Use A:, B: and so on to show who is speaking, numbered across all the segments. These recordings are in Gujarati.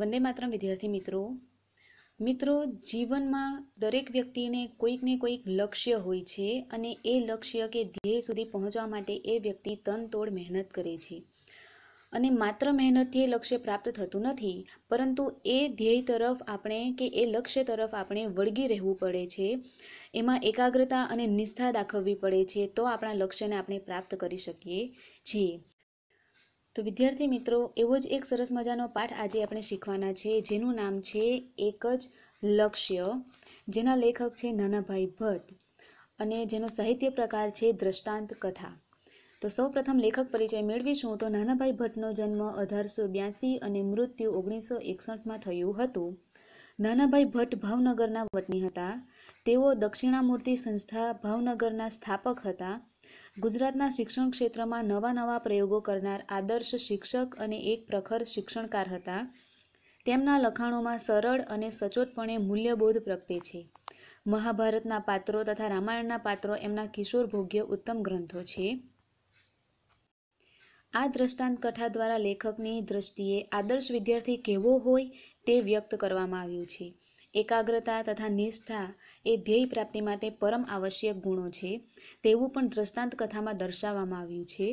A: વંદે માતરમ વિદ્યાર્થી મિત્રો મિત્રો જીવનમાં દરેક વ્યક્તિને કોઈક ને કોઈક લક્ષ્ય હોય છે અને એ લક્ષ્ય કે ધ્યેય સુધી પહોંચવા માટે એ વ્યક્તિ તનતોડ મહેનત કરે છે અને માત્ર મહેનતથી એ લક્ષ્ય પ્રાપ્ત થતું નથી પરંતુ એ ધ્યેય તરફ આપણે કે એ લક્ષ્ય તરફ આપણે વળગી રહેવું પડે છે એમાં એકાગ્રતા અને નિષ્ઠા દાખવવી પડે છે તો આપણા લક્ષ્યને આપણે પ્રાપ્ત કરી શકીએ છીએ તો વિદ્યાર્થી મિત્રો એવો જ એક સરસ મજાનો પાઠ આજે આપણે શીખવાના છે જેનું નામ છે એક જ લક્ષ્ય જેના લેખક છે નાનાભાઈ ભટ્ટ અને જેનો સાહિત્ય પ્રકાર છે દ્રષ્ટાંત કથા તો સૌપ્રથમ લેખક પરિચય મેળવીશું તો નાનાભાઈ ભટ્ટનો જન્મ અઢારસો બ્યાસી અને મૃત્યુ ઓગણીસો એકસઠમાં થયું હતું નાનાભાઈ ભટ્ટ ભાવનગરના વતની હતા તેઓ દક્ષિણામૂર્તિ સંસ્થા ભાવનગરના સ્થાપક હતા ગુજરાતના શિક્ષણ ક્ષેત્રમાં નવા નવા પ્રયોગો કરનાર આદર્શ શિક્ષક અને એક પ્રખર શિક્ષણકાર હતા તેમના લખાણોમાં સરળ અને સચોટપણે મૂલ્યબોધ પ્રગટે છે મહાભારતના પાત્રો તથા રામાયણના પાત્રો એમના કિશોર ભોગ્ય ઉત્તમ ગ્રંથો છે આ દ્રષ્ટાંત કથા દ્વારા લેખકની દ્રષ્ટિએ આદર્શ વિદ્યાર્થી કેવો હોય તે વ્યક્ત કરવામાં આવ્યું છે એકાગ્રતા તથા નિષ્ઠા એ ધ્યેય પ્રાપ્તિ માટે પરમ આવશ્યક ગુણો છે તેવું પણ દ્રષ્ટાંત કથામાં દર્શાવવામાં આવ્યું છે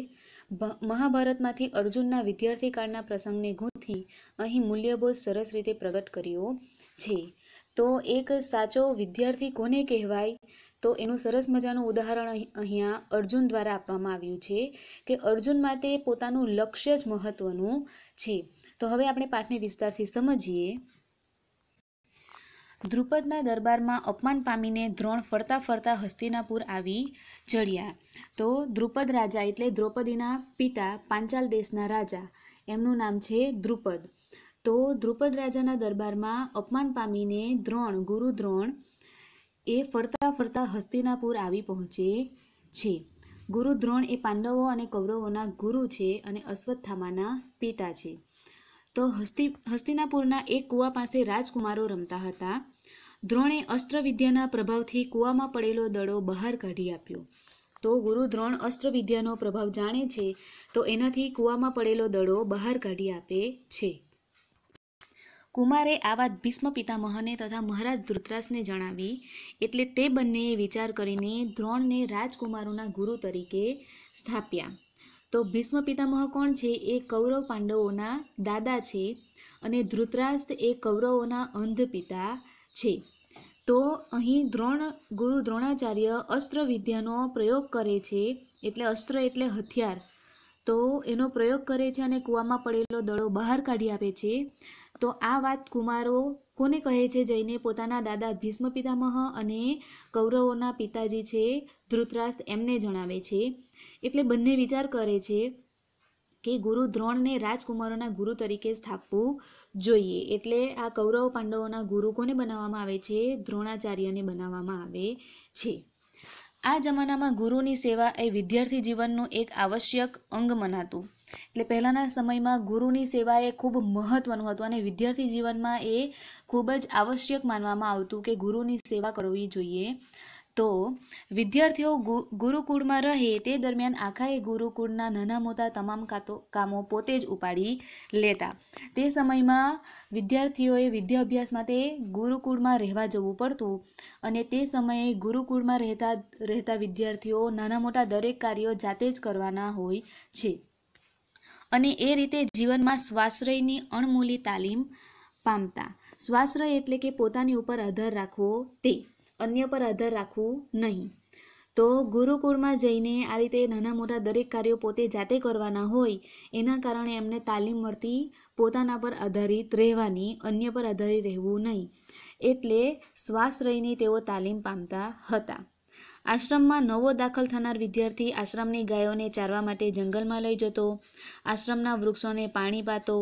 A: મહાભારતમાંથી અર્જુનના વિદ્યાર્થીકાળના પ્રસંગને ગૂંથી અહીં મૂલ્યબોધ સરસ રીતે પ્રગટ કર્યો છે તો એક સાચો વિદ્યાર્થી કોને કહેવાય તો એનું સરસ મજાનું ઉદાહરણ અહીંયા અર્જુન દ્વારા આપવામાં આવ્યું છે કે અર્જુન માટે પોતાનું લક્ષ્ય જ મહત્વનું છે તો હવે આપણે પાઠને વિસ્તારથી સમજીએ દ્રુપદના દરબારમાં અપમાન પામીને દ્રોણ ફરતા ફરતા હસ્તિનાપુર આવી ચડ્યા તો દ્રુપદ રાજા એટલે દ્રૌપદીના પિતા પાંચાલ દેશના રાજા એમનું નામ છે દ્રુપદ તો દ્રુપદ રાજાના દરબારમાં અપમાન પામીને દ્રોણ ગુરુ દ્રોણ એ ફરતા ફરતા હસ્તિનાપુર આવી પહોંચે છે ગુરુ દ્રોણ એ પાંડવો અને કૌરવોના ગુરુ છે અને અશ્વત્થામાના પિતા છે તો હસ્તી હસ્તિનાપુરના એક કૂવા પાસે રાજકુમારો રમતા હતા દ્રોણે અસ્ત્રવિદ્યાના પ્રભાવથી કૂવામાં પડેલો દડો બહાર કાઢી આપ્યો તો ગુરુ દ્રોણ અસ્ત્રવિદ્યાનો પ્રભાવ જાણે છે તો એનાથી કૂવામાં પડેલો દડો બહાર કાઢી આપે છે કુમારે આ વાત ભીષ્મ પિતામહને તથા મહારાજ ધૃતરાસને જણાવી એટલે તે બંનેએ વિચાર કરીને દ્રોણને રાજકુમારોના ગુરુ તરીકે સ્થાપ્યા તો ભીષ્મ પિતામહ કોણ છે એ કૌરવ પાંડવોના દાદા છે અને ધૃતરાષ્ટ્ર એ કૌરવોના અંધ પિતા છે તો અહીં દ્રોણ ગુરુ દ્રોણાચાર્ય અસ્ત્ર વિદ્યાનો પ્રયોગ કરે છે એટલે અસ્ત્ર એટલે હથિયાર તો એનો પ્રયોગ કરે છે અને કૂવામાં પડેલો દડો બહાર કાઢી આપે છે તો આ વાત કુમારો કોને કહે છે જઈને પોતાના દાદા ભીષ્મ પિતામહ અને કૌરવોના પિતાજી છે ધૃતરાષ્ટ્ર એમને જણાવે છે એટલે બંને વિચાર કરે છે કે ગુરુ દ્રોણને રાજકુમારોના ગુરુ તરીકે સ્થાપવું જોઈએ એટલે આ કૌરવ પાંડવોના ગુરુ કોને બનાવવામાં આવે છે દ્રોણાચાર્યને બનાવવામાં આવે છે આ જમાનામાં ગુરુની સેવા એ વિદ્યાર્થી જીવનનું એક આવશ્યક અંગ મનાતું એટલે પહેલાંના સમયમાં ગુરુની સેવા એ ખૂબ મહત્ત્વનું હતું અને વિદ્યાર્થી જીવનમાં એ ખૂબ જ આવશ્યક માનવામાં આવતું કે ગુરુની સેવા કરવી જોઈએ તો વિદ્યાર્થીઓ ગુરુકુળમાં રહે તે દરમિયાન આખાએ ગુરુકુળના નાના મોટા તમામ કામો પોતે જ ઉપાડી લેતા તે સમયમાં વિદ્યાર્થીઓએ વિદ્યા અભ્યાસ માટે ગુરુકુળમાં રહેવા જવું પડતું અને તે સમયે ગુરુકુળમાં રહેતા રહેતા વિદ્યાર્થીઓ નાના મોટા દરેક કાર્યો જાતે જ કરવાના હોય છે અને એ રીતે જીવનમાં સ્વાશ્રયની અણમૂલી તાલીમ પામતા સ્વાશ્રય એટલે કે પોતાની ઉપર આધાર રાખવો તે અન્ય પર આધાર રાખવું નહીં તો ગુરુકુળમાં જઈને આ રીતે નાના મોટા દરેક કાર્યો પોતે જાતે કરવાના હોય એના કારણે એમને તાલીમ મળતી પોતાના પર આધારિત રહેવાની અન્ય પર આધારિત રહેવું નહીં એટલે શ્વાસ રહીને તેઓ તાલીમ પામતા હતા આશ્રમમાં નવો દાખલ થનાર વિદ્યાર્થી આશ્રમની ગાયોને ચારવા માટે જંગલમાં લઈ જતો આશ્રમના વૃક્ષોને પાણી પાતો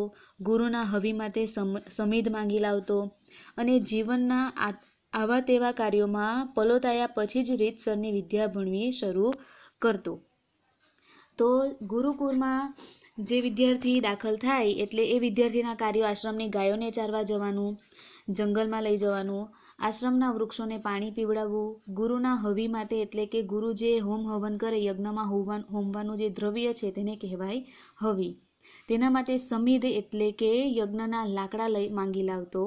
A: ગુરુના હવિ માટે સમ સમિધ માંગી લાવતો અને જીવનના આ આવા તેવા કાર્યોમાં પલોતાયા પછી જ રીતસરની વિદ્યા ભણવી શરૂ કરતો તો ગુરુકુળમાં જે વિદ્યાર્થી દાખલ થાય એટલે એ વિદ્યાર્થીના કાર્યો આશ્રમની ગાયોને ચારવા જવાનું જંગલમાં લઈ જવાનું આશ્રમના વૃક્ષોને પાણી પીવડાવવું ગુરુના હવિ માટે એટલે કે ગુરુ જે હોમ હવન કરે યજ્ઞમાં હોમવાનું જે દ્રવ્ય છે તેને કહેવાય હવિ તેના માટે સમિધ એટલે કે યજ્ઞના લાકડા લઈ માંગી લાવતો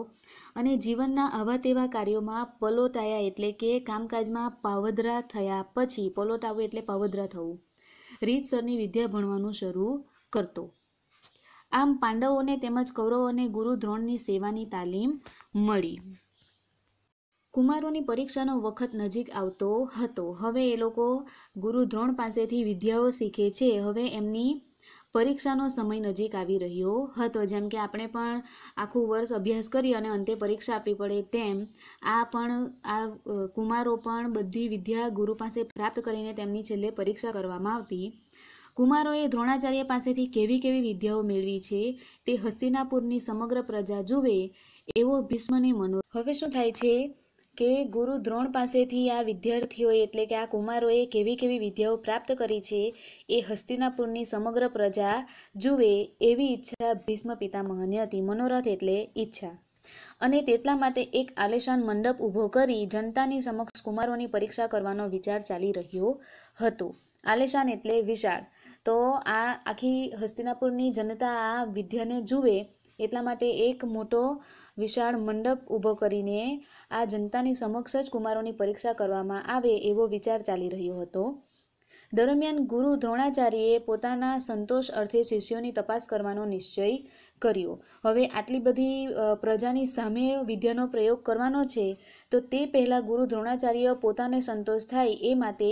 A: અને જીવનના આવા તેવા કાર્યોમાં પલોટાયા એટલે કે કામકાજમાં પાવધરા થયા પછી પલોટાવું એટલે પાવધરા થવું રીતસરની વિદ્યા ભણવાનું શરૂ કરતો આમ પાંડવોને તેમજ કૌરવોને ગુરુ દ્રોણની સેવાની તાલીમ મળી કુમારોની પરીક્ષાનો વખત નજીક આવતો હતો હવે એ લોકો ગુરુ દ્રોણ પાસેથી વિદ્યાઓ શીખે છે હવે એમની પરીક્ષાનો સમય નજીક આવી રહ્યો હતો જેમ કે આપણે પણ આખું વર્ષ અભ્યાસ કરી અને અંતે પરીક્ષા આપવી પડે તેમ આ પણ આ કુમારો પણ બધી વિદ્યા ગુરુ પાસે પ્રાપ્ત કરીને તેમની છેલ્લે પરીક્ષા કરવામાં આવતી કુમારોએ દ્રોણાચાર્ય પાસેથી કેવી કેવી વિદ્યાઓ મેળવી છે તે હસ્તિનાપુરની સમગ્ર પ્રજા જુએ એવો ભીષ્મને મનો હવે શું થાય છે કે ગુરુ દ્રોણ પાસેથી આ વિદ્યાર્થીઓએ એટલે કે આ કુમારોએ કેવી કેવી વિદ્યાઓ પ્રાપ્ત કરી છે એ હસ્તિનાપુરની સમગ્ર પ્રજા જુએ એવી ઈચ્છા ભીષ્મ પિતામહની હતી મનોરથ એટલે ઈચ્છા અને તેટલા માટે એક આલેશાન મંડપ ઊભો કરી જનતાની સમક્ષ કુમારોની પરીક્ષા કરવાનો વિચાર ચાલી રહ્યો હતો આલેશાન એટલે વિશાળ તો આ આખી હસ્તિનાપુરની જનતા આ વિદ્યાને જુએ એટલા માટે એક મોટો વિશાળ મંડપ ઊભો કરીને આ જનતાની સમક્ષ જ કુમારોની પરીક્ષા કરવામાં આવે એવો વિચાર ચાલી રહ્યો હતો દરમિયાન ગુરુ દ્રોણાચાર્યએ પોતાના સંતોષ અર્થે શિષ્યોની તપાસ કરવાનો નિશ્ચય કર્યો હવે આટલી બધી પ્રજાની સામે વિદ્યાનો પ્રયોગ કરવાનો છે તો તે પહેલાં ગુરુ દ્રોણાચાર્ય પોતાને સંતોષ થાય એ માટે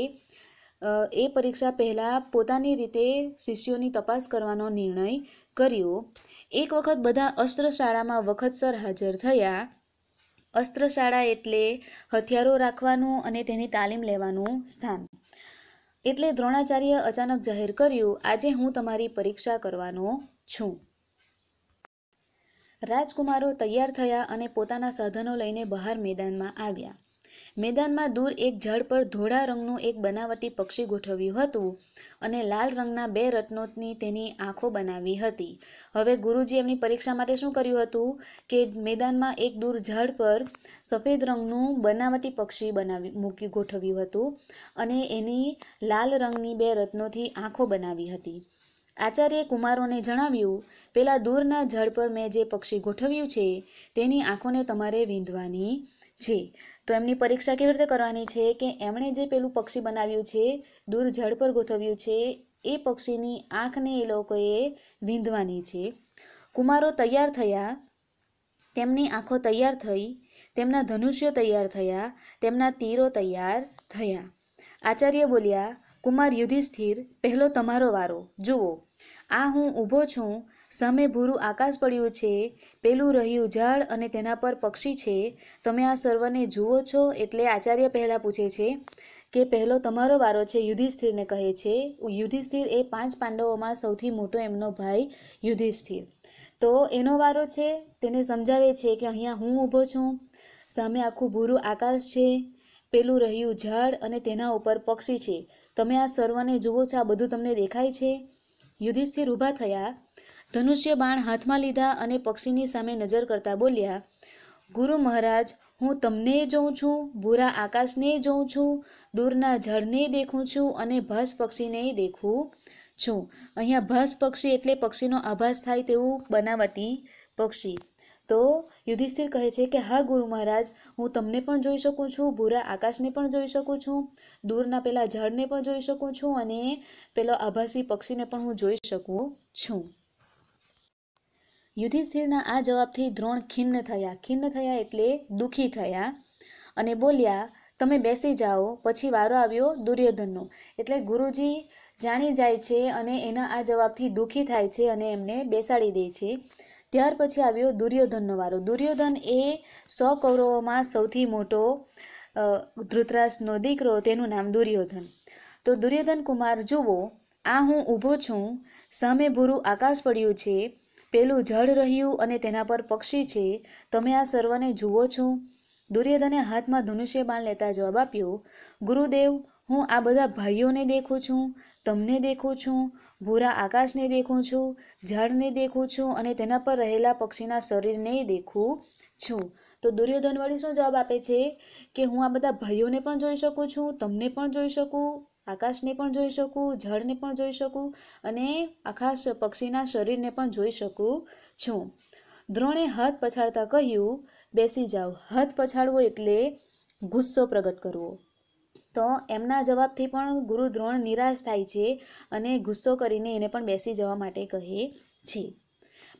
A: એ પરીક્ષા પહેલાં પોતાની રીતે શિષ્યોની તપાસ કરવાનો નિર્ણય કર્યો એક વખત બધા અસ્ત્રશાળામાં વખતસર હાજર થયા અસ્ત્રશાળા એટલે હથિયારો રાખવાનું અને તેની તાલીમ લેવાનું સ્થાન એટલે દ્રોણાચાર્ય અચાનક જાહેર કર્યું આજે હું તમારી પરીક્ષા કરવાનો છું રાજકુમારો તૈયાર થયા અને પોતાના સાધનો લઈને બહાર મેદાનમાં આવ્યા મેદાનમાં દૂર એક ઝાડ પર ધોળા રંગનું એક બનાવટી પક્ષી ગોઠવ્યું હતું અને લાલ રંગના બે રત્નોની તેની આંખો બનાવી હતી હવે ગુરુજી એમની પરીક્ષા માટે શું કર્યું હતું કે મેદાનમાં એક દૂર ઝાડ પર સફેદ રંગનું બનાવટી પક્ષી બનાવી મૂકી ગોઠવ્યું હતું અને એની લાલ રંગની બે રત્નોથી આંખો બનાવી હતી આચાર્ય કુમારોને જણાવ્યું પેલા દૂરના ઝાડ પર મેં જે પક્ષી ગોઠવ્યું છે તેની આંખોને તમારે વીંધવાની છે તો એમની પરીક્ષા કેવી રીતે કરવાની છે કે એમણે જે પેલું પક્ષી બનાવ્યું છે દૂર ઝાડ પર ગોઠવ્યું છે એ પક્ષીની આંખને એ લોકોએ વીંધવાની છે કુમારો તૈયાર થયા તેમની આંખો તૈયાર થઈ તેમના ધનુષ્યો તૈયાર થયા તેમના તીરો તૈયાર થયા આચાર્ય બોલ્યા કુમાર યુધિષ્ઠિર પહેલો તમારો વારો જુઓ આ હું ઊભો છું સામે ભૂરું આકાશ પડ્યું છે પેલું રહ્યું ઝાડ અને તેના પર પક્ષી છે તમે આ સર્વને જુઓ છો એટલે આચાર્ય પહેલાં પૂછે છે કે પહેલો તમારો વારો છે યુધિષ્ઠિરને કહે છે યુધિષ્ઠિર એ પાંચ પાંડવોમાં સૌથી મોટો એમનો ભાઈ યુધિષ્ઠિર તો એનો વારો છે તેને સમજાવે છે કે અહીંયા હું ઊભો છું સામે આખું ભૂરું આકાશ છે પેલું રહ્યું ઝાડ અને તેના ઉપર પક્ષી છે તમે આ સર્વને જુઓ છો આ બધું તમને દેખાય છે યુધિષ્ઠિર ઊભા થયા ધનુષ્ય બાણ હાથમાં લીધા અને પક્ષીની સામે નજર કરતા બોલ્યા ગુરુ મહારાજ હું તમને જોઉં છું ભૂરા આકાશને જોઉં છું દૂરના ઝાડને દેખું છું અને ભસ પક્ષીને દેખું છું અહીંયા ભસ પક્ષી એટલે પક્ષીનો આભાસ થાય તેવું બનાવટી પક્ષી તો યુધિષ્ઠિર કહે છે કે હા ગુરુ મહારાજ હું તમને પણ જોઈ શકું છું ભૂરા આકાશને પણ જોઈ શકું છું દૂરના પેલા ઝાડને પણ જોઈ શકું છું અને પેલો આભાસી પક્ષીને પણ હું જોઈ શકું છું યુધિષ્ઠિરના આ જવાબથી દ્રોણ ખિન્ન થયા ખિન્ન થયા એટલે દુઃખી થયા અને બોલ્યા તમે બેસી જાઓ પછી વારો આવ્યો દુર્યોધનનો એટલે ગુરુજી જાણી જાય છે અને એના આ જવાબથી દુઃખી થાય છે અને એમને બેસાડી દે છે ત્યાર પછી આવ્યો દુર્યોધનનો વારો દુર્યોધન એ સો કૌરવોમાં સૌથી મોટો ધૃતરાષ્ટ્રનો દીકરો તેનું નામ દુર્યોધન તો દુર્યોધન કુમાર જુઓ આ હું ઊભો છું સામે ભૂરું આકાશ પડ્યું છે પેલું જળ રહ્યું અને તેના પર પક્ષી છે તમે આ સર્વને જુઓ છો દુર્યોધને હાથમાં ધનુષ્ય બાણ લેતા જવાબ આપ્યો ગુરુદેવ હું આ બધા ભાઈઓને દેખું છું તમને દેખું છું ભૂરા આકાશને દેખું છું ઝાડને દેખું છું અને તેના પર રહેલા પક્ષીના શરીરને દેખું છું તો દુર્યોધન વળી શું જવાબ આપે છે કે હું આ બધા ભાઈઓને પણ જોઈ શકું છું તમને પણ જોઈ શકું આકાશને પણ જોઈ શકું જળને પણ જોઈ શકું અને આખા પક્ષીના શરીરને પણ જોઈ શકું છું દ્રોણે હાથ પછાડતા કહ્યું બેસી જાઓ હાથ પછાડવો એટલે ગુસ્સો પ્રગટ કરવો તો એમના જવાબથી પણ ગુરુ દ્રોણ નિરાશ થાય છે અને ગુસ્સો કરીને એને પણ બેસી જવા માટે કહે છે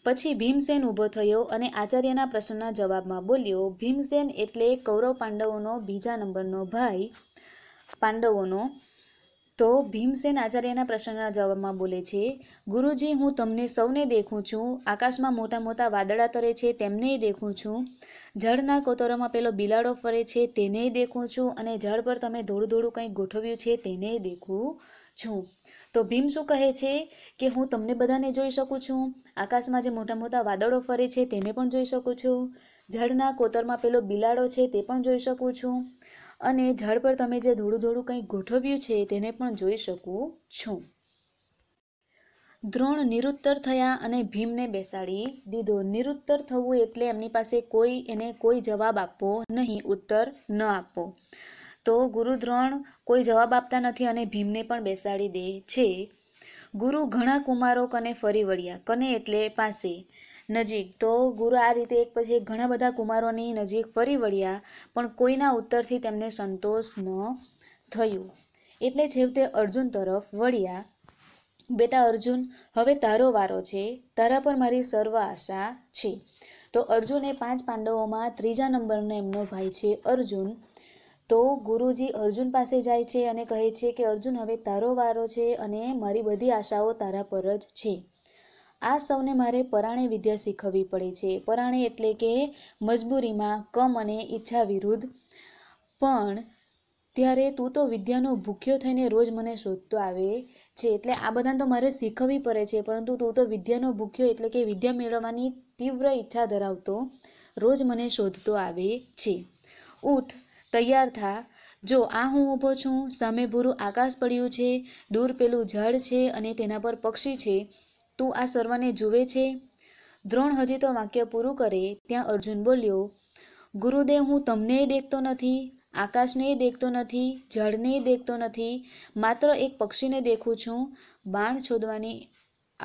A: પછી ભીમસેન ઊભો થયો અને આચાર્યના પ્રશ્નના જવાબમાં બોલ્યો ભીમસેન એટલે કૌરવ પાંડવોનો બીજા નંબરનો ભાઈ પાંડવોનો તો ભીમસેન આચાર્યના પ્રશ્નના જવાબમાં બોલે છે ગુરુજી હું તમને સૌને દેખું છું આકાશમાં મોટા મોટા વાદળા તરે છે તેમને દેખું છું જળના કોતરોમાં પેલો બિલાડો ફરે છે તેને દેખું છું અને જળ પર તમે ધોળું ધોળું કંઈક ગોઠવ્યું છે તેને દેખું છું તો ભીમ શું કહે છે કે હું તમને બધાને જોઈ શકું છું આકાશમાં જે મોટા મોટા વાદળો ફરે છે તેને પણ જોઈ શકું છું જળના કોતરમાં પેલો બિલાડો છે તે પણ જોઈ શકું છું અને ઝાડ પર તમે જે ધોળું ધોળું કંઈ ગોઠવ્યું છે તેને પણ જોઈ શકું છું દ્રોણ નિરુત્તર થયા અને ભીમને બેસાડી દીધો નિરુત્તર થવું એટલે એમની પાસે કોઈ એને કોઈ જવાબ આપવો નહીં ઉત્તર ન આપવો તો ગુરુ દ્રોણ કોઈ જવાબ આપતા નથી અને ભીમને પણ બેસાડી દે છે ગુરુ ઘણા કુમારો કને ફરી વળ્યા કને એટલે પાસે નજીક તો ગુરુ આ રીતે એક પછી ઘણા બધા કુમારોની નજીક ફરી વળ્યા પણ કોઈના ઉત્તરથી તેમને સંતોષ ન થયું એટલે છેવટે અર્જુન તરફ વળ્યા બેટા અર્જુન હવે તારો વારો છે તારા પર મારી સર્વ આશા છે તો અર્જુને પાંચ પાંડવોમાં ત્રીજા નંબરનો એમનો ભાઈ છે અર્જુન તો ગુરુજી અર્જુન પાસે જાય છે અને કહે છે કે અર્જુન હવે તારો વારો છે અને મારી બધી આશાઓ તારા પર જ છે આ સૌને મારે પરાણે વિદ્યા શીખવવી પડે છે પરાણે એટલે કે મજબૂરીમાં કમ અને ઈચ્છા વિરુદ્ધ પણ ત્યારે તું તો વિદ્યાનો ભૂખ્યો થઈને રોજ મને શોધતો આવે છે એટલે આ બધાને તો મારે શીખવવી પડે છે પરંતુ તું તો વિદ્યાનો ભૂખ્યો એટલે કે વિદ્યા મેળવવાની તીવ્ર ઈચ્છા ધરાવતો રોજ મને શોધતો આવે છે ઉઠ તૈયાર થા જો આ હું ઊભો છું સામે ભૂરું આકાશ પડ્યું છે દૂર પેલું ઝાડ છે અને તેના પર પક્ષી છે તું આ સર્વને જુએ છે દ્રોણ હજી તો વાક્ય પૂરું કરે ત્યાં અર્જુન બોલ્યો ગુરુદેવ હું તમને દેખતો નથી આકાશને દેખતો નથી ઝાડને દેખતો નથી માત્ર એક પક્ષીને દેખું છું બાણ છોડવાની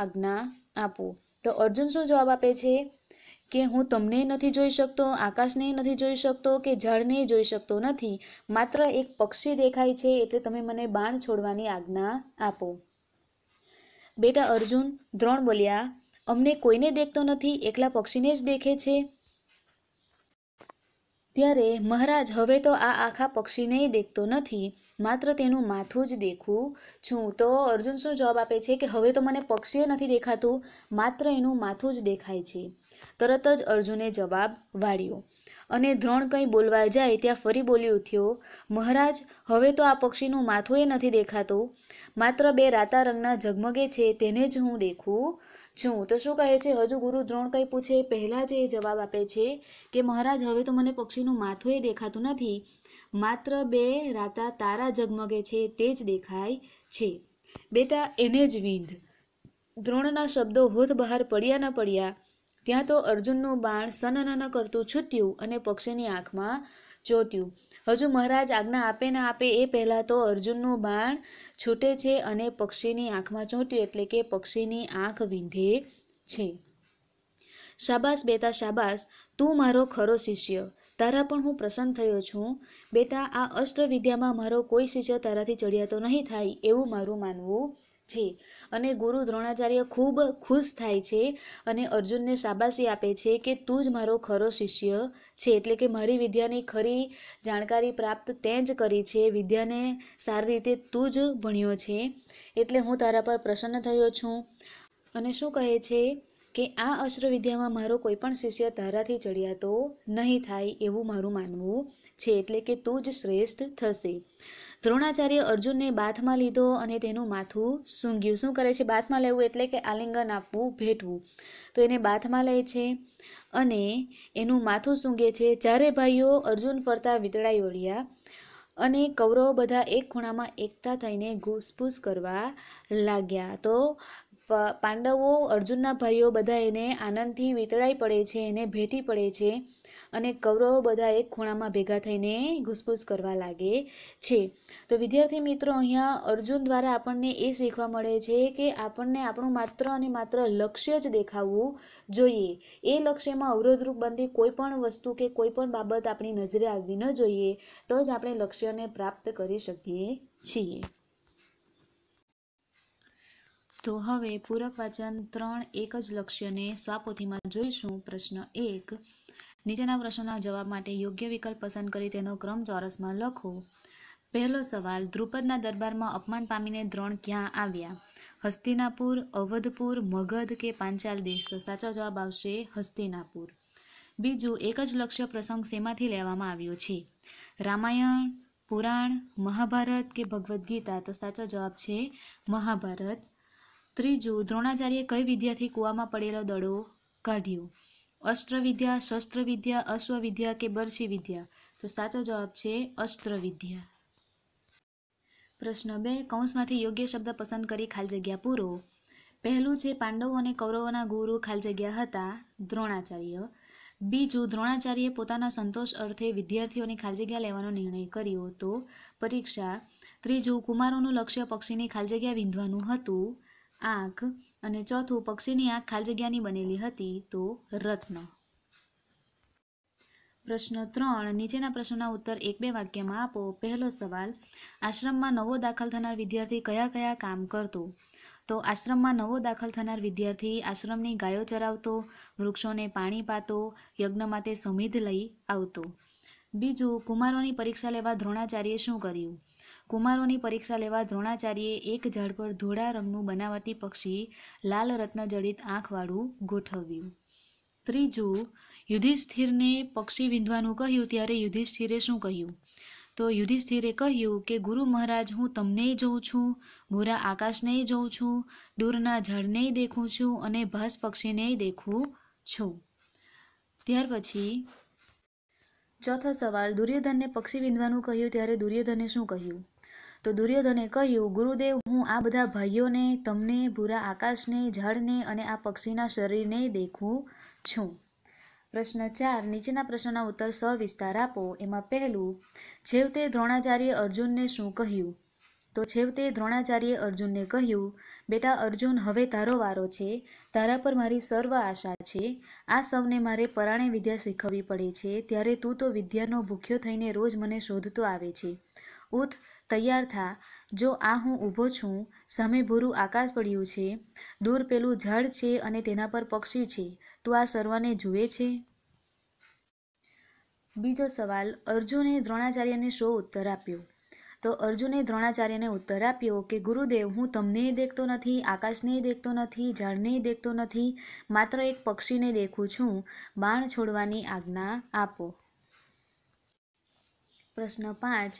A: આજ્ઞા આપો તો અર્જુન શું જવાબ આપે છે કે હું તમને નથી જોઈ શકતો આકાશને નથી જોઈ શકતો કે ઝાડને જોઈ શકતો નથી માત્ર એક પક્ષી દેખાય છે એટલે તમે મને બાણ છોડવાની આજ્ઞા આપો બેટા અર્જુન દ્રોણ બોલ્યા અમને કોઈને દેખતો નથી એકલા પક્ષીને જ દેખે છે ત્યારે મહારાજ હવે તો આ આખા પક્ષીને દેખતો નથી માત્ર તેનું માથું જ દેખું છું તો અર્જુન શું જવાબ આપે છે કે હવે તો મને પક્ષીએ નથી દેખાતું માત્ર એનું માથું જ દેખાય છે તરત જ અર્જુને જવાબ વાળ્યો અને દ્રોણ કંઈ બોલવા જાય ત્યાં ફરી બોલી ઉઠ્યો મહારાજ હવે તો આ પક્ષીનું માથું એ નથી દેખાતું માત્ર બે રાતા રંગના ઝગમગે છે તેને જ હું દેખું છું તો શું કહે છે હજુ ગુરુ દ્રોણ કંઈ પૂછે પહેલાં જ એ જવાબ આપે છે કે મહારાજ હવે તો મને પક્ષીનું માથું એ દેખાતું નથી માત્ર બે રાતા તારા ઝગમગે છે તે જ દેખાય છે બેટા એને જ વિંધ દ્રોણના શબ્દો હોથ બહાર પડ્યા ન પડ્યા ત્યાં તો અર્જુનનું બાણ સનનન કરતું છૂટ્યું અને પક્ષીની આંખમાં ચોટ્યું હજુ મહારાજ આજ્ઞા આપે ના આપે એ પહેલાં તો અર્જુનનું બાણ છૂટે છે અને પક્ષીની આંખમાં ચોંટ્યું એટલે કે પક્ષીની આંખ વિંધે છે શાબાશ બેટા શાબાશ તું મારો ખરો શિષ્ય તારા પણ હું પ્રસન્ન થયો છું બેટા આ અષ્ટવિદ્યામાં મારો કોઈ શિષ્ય તારાથી ચડિયાતો નહીં થાય એવું મારું માનવું છે અને ગુરુ દ્રોણાચાર્ય ખૂબ ખુશ થાય છે અને અર્જુનને શાબાશી આપે છે કે તું જ મારો ખરો શિષ્ય છે એટલે કે મારી વિદ્યાની ખરી જાણકારી પ્રાપ્ત તે જ કરી છે વિદ્યાને સારી રીતે તું જ ભણ્યો છે એટલે હું તારા પર પ્રસન્ન થયો છું અને શું કહે છે કે આ અશ્ર વિદ્યામાં મારો કોઈ પણ શિષ્ય તારાથી ચડિયાતો નહીં થાય એવું મારું માનવું છે એટલે કે તું જ શ્રેષ્ઠ થશે દ્રોણાચાર્ય અર્જુનને બાથમાં લીધો અને તેનું માથું સૂંઘ્યું શું કરે છે બાથમાં લેવું એટલે કે આલિંગન આપવું ભેટવું તો એને બાથમાં લે છે અને એનું માથું સૂંઘે છે જ્યારે ભાઈઓ અર્જુન ફરતા વીતળાઈ ઓળ્યા અને કૌરવો બધા એક ખૂણામાં એકતા થઈને ઘૂસપૂસ કરવા લાગ્યા તો પાંડવો અર્જુનના ભાઈઓ બધા એને આનંદથી વીતળાઈ પડે છે એને ભેટી પડે છે અને કૌરવો બધા એક ખૂણામાં ભેગા થઈને ઘૂસપૂસ કરવા લાગે છે તો વિદ્યાર્થી મિત્રો અહીંયા અર્જુન દ્વારા આપણને એ શીખવા મળે છે કે આપણને આપણું માત્ર અને માત્ર લક્ષ્ય જ દેખાવું જોઈએ એ લક્ષ્યમાં અવરોધરૂપ બનતી કોઈ પણ વસ્તુ કે કોઈ પણ બાબત આપણી નજરે આવવી ન જોઈએ તો જ આપણે લક્ષ્યને પ્રાપ્ત કરી શકીએ છીએ તો હવે પૂરક વાચન ત્રણ એક જ લક્ષ્યને સ્વાપોથીમાં જોઈશું પ્રશ્ન એક નીચેના પ્રશ્નોના જવાબ માટે યોગ્ય વિકલ્પ પસંદ કરી તેનો ક્રમ ચોરસમાં લખો પહેલો સવાલ દ્રુપદના દરબારમાં અપમાન પામીને દ્રોણ ક્યાં આવ્યા હસ્તિનાપુર અવધપુર મગધ કે પાંચાલ દેશ તો સાચો જવાબ આવશે હસ્તિનાપુર બીજું એક જ લક્ષ્ય પ્રસંગ શેમાંથી લેવામાં આવ્યો છે રામાયણ પુરાણ મહાભારત કે ભગવદ્ ગીતા તો સાચો જવાબ છે મહાભારત ત્રીજું દ્રોણાચાર્યે કઈ વિદ્યાથી કૂવામાં પડેલો દડો કાઢ્યો અસ્ત્રવિદ્યા શસ્ત્રવિદ્યા અશ્વવિદ્યા કે બરશી વિદ્યા તો સાચો જવાબ છે અસ્ત્રવિદ્યા પ્રશ્ન બે કૌંસમાંથી યોગ્ય શબ્દ પસંદ કરી ખાલી જગ્યા પૂરો પહેલું છે પાંડવો અને કૌરવોના ગુરુ ખાલી જગ્યા હતા દ્રોણાચાર્ય બીજું દ્રોણાચાર્યએ પોતાના સંતોષ અર્થે વિદ્યાર્થીઓની જગ્યા લેવાનો નિર્ણય કર્યો તો પરીક્ષા ત્રીજું કુમારોનું લક્ષ્ય પક્ષીની જગ્યા વિંધવાનું હતું આંખ અને ચોથું પક્ષીની આંખ ખાલી જગ્યાની બનેલી હતી તો રત્ન પ્રશ્ન ત્રણ નીચેના પ્રશ્નના ઉત્તર એક બે વાક્યમાં આપો પહેલો સવાલ આશ્રમમાં નવો દાખલ થનાર વિદ્યાર્થી કયા કયા કામ કરતો તો આશ્રમમાં નવો દાખલ થનાર વિદ્યાર્થી આશ્રમની ગાયો ચરાવતો વૃક્ષોને પાણી પાતો યજ્ઞ માટે સમિધ લઈ આવતો બીજું કુમારોની પરીક્ષા લેવા દ્રોણાચાર્યે શું કર્યું કુમારોની પરીક્ષા લેવા દ્રોણાચાર્યે એક ઝાડ પર ધોળા રંગનું બનાવટી પક્ષી લાલ રત્ન જડિત આંખવાળું ગોઠવ્યું ત્રીજું યુધિષ્ઠિરને પક્ષી વિંધવાનું કહ્યું ત્યારે યુધિષ્ઠિરે શું કહ્યું તો યુધિષ્ઠિરે કહ્યું કે ગુરુ મહારાજ હું તમને જોઉં છું ભૂરા આકાશને જોઉં છું દૂરના ઝાડને દેખું છું અને ભાસ પક્ષીને દેખું છું ત્યાર પછી ચોથો સવાલ દુર્યોધનને પક્ષી વિંધવાનું કહ્યું ત્યારે દુર્યોધને શું કહ્યું તો દુર્યોધને કહ્યું ગુરુદેવ હું આ બધા ભાઈઓને તમને ભૂરા આકાશને ઝાડને અને આ પક્ષીના શરીરને દેખું છું પ્રશ્ન ચાર નીચેના પ્રશ્નના ઉત્તર સવિસ્તાર આપો એમાં પહેલું છેવતે દ્રોણાચાર્ય અર્જુનને શું કહ્યું તો છેવતે દ્રોણાચાર્ય અર્જુનને કહ્યું બેટા અર્જુન હવે તારો વારો છે તારા પર મારી સર્વ આશા છે આ સૌને મારે પરાણે વિદ્યા શીખવવી પડે છે ત્યારે તું તો વિદ્યાનો ભૂખ્યો થઈને રોજ મને શોધતો આવે છે ઉઠ તૈયાર થા જો આ હું ઊભો છું સામે ભૂરું આકાશ પડ્યું છે દૂર પેલું ઝાડ છે અને તેના પર પક્ષી છે તું આ સર્વને જુએ છે બીજો સવાલ અર્જુને દ્રોણાચાર્યને શો ઉત્તર આપ્યો તો અર્જુને દ્રોણાચાર્યને ઉત્તર આપ્યો કે ગુરુદેવ હું તમને દેખતો નથી આકાશને દેખતો નથી ઝાડને દેખતો નથી માત્ર એક પક્ષીને દેખું છું બાણ છોડવાની આજ્ઞા આપો પ્રશ્ન પાંચ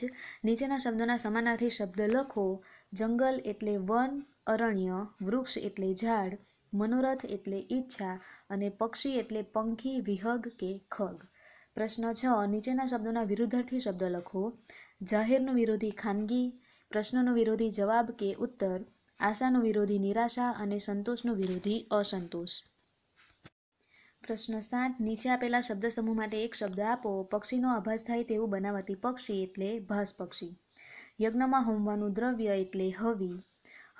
A: નીચેના શબ્દોના સમાનાર્થી શબ્દ લખો જંગલ એટલે વન અરણ્ય વૃક્ષ એટલે ઝાડ મનોરથ એટલે ઈચ્છા અને પક્ષી એટલે પંખી વિહગ કે ખગ પ્રશ્ન છ નીચેના શબ્દોના વિરુદ્ધાર્થી શબ્દ લખો જાહેરનો વિરોધી ખાનગી પ્રશ્નનો વિરોધી જવાબ કે ઉત્તર આશાનો વિરોધી નિરાશા અને સંતોષનો વિરોધી અસંતોષ પ્રશ્ન સાત નીચે આપેલા શબ્દ સમૂહ માટે એક શબ્દ આપો પક્ષીનો આભાસ થાય તેવું બનાવતી પક્ષી એટલે ભાસ પક્ષી યજ્ઞમાં હોમવાનું દ્રવ્ય એટલે હવી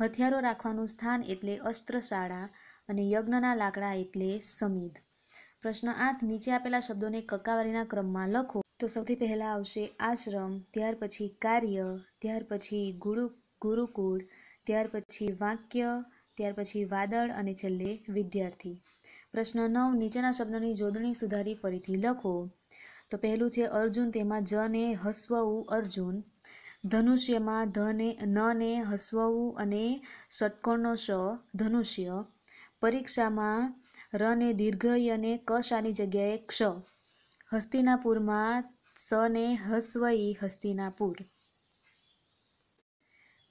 A: હથિયારો રાખવાનું સ્થાન એટલે અસ્ત્રશાળા અને યજ્ઞના લાકડા એટલે સમીદ પ્રશ્ન આઠ નીચે આપેલા શબ્દોને કકાવારીના ક્રમમાં લખો તો સૌથી પહેલાં આવશે આશ્રમ ત્યાર પછી કાર્ય ત્યાર પછી ગુરુ ગુરુકુળ ત્યાર પછી વાક્ય ત્યાર પછી વાદળ અને છેલ્લે વિદ્યાર્થી પ્રશ્ન નવ નીચેના શબ્દની જોડણી સુધારી ફરીથી લખો તો પહેલું છે અર્જુન તેમાં જ જને હસવવું અર્જુન ધનુષ્યમાં ધને ન નને હસવવું અને ષટકોણનો શ ધનુષ્ય પરીક્ષામાં રને દીર્ઘયને કશાની જગ્યાએ ક્ષ હસ્તિનાપુરમાં સને હસ્વઈ હસ્તિનાપુર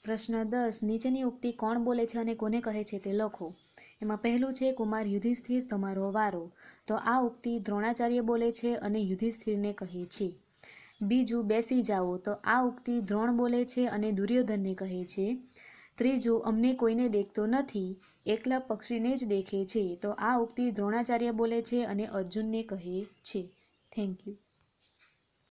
A: પ્રશ્ન દસ નીચેની ઉક્તિ કોણ બોલે છે અને કોને કહે છે તે લખો એમાં પહેલું છે કુમાર યુધિષ્ઠિર તમારો વારો તો આ ઉક્તિ દ્રોણાચાર્ય બોલે છે અને યુધિષ્ઠિરને કહે છે બીજું બેસી જાઓ તો આ ઉક્તિ દ્રોણ બોલે છે અને દુર્યોધનને કહે છે ત્રીજું અમને કોઈને દેખતો નથી એકલા પક્ષીને જ દેખે છે તો આ ઉક્તિ દ્રોણાચાર્ય બોલે છે અને અર્જુનને કહે છે થેન્ક યુ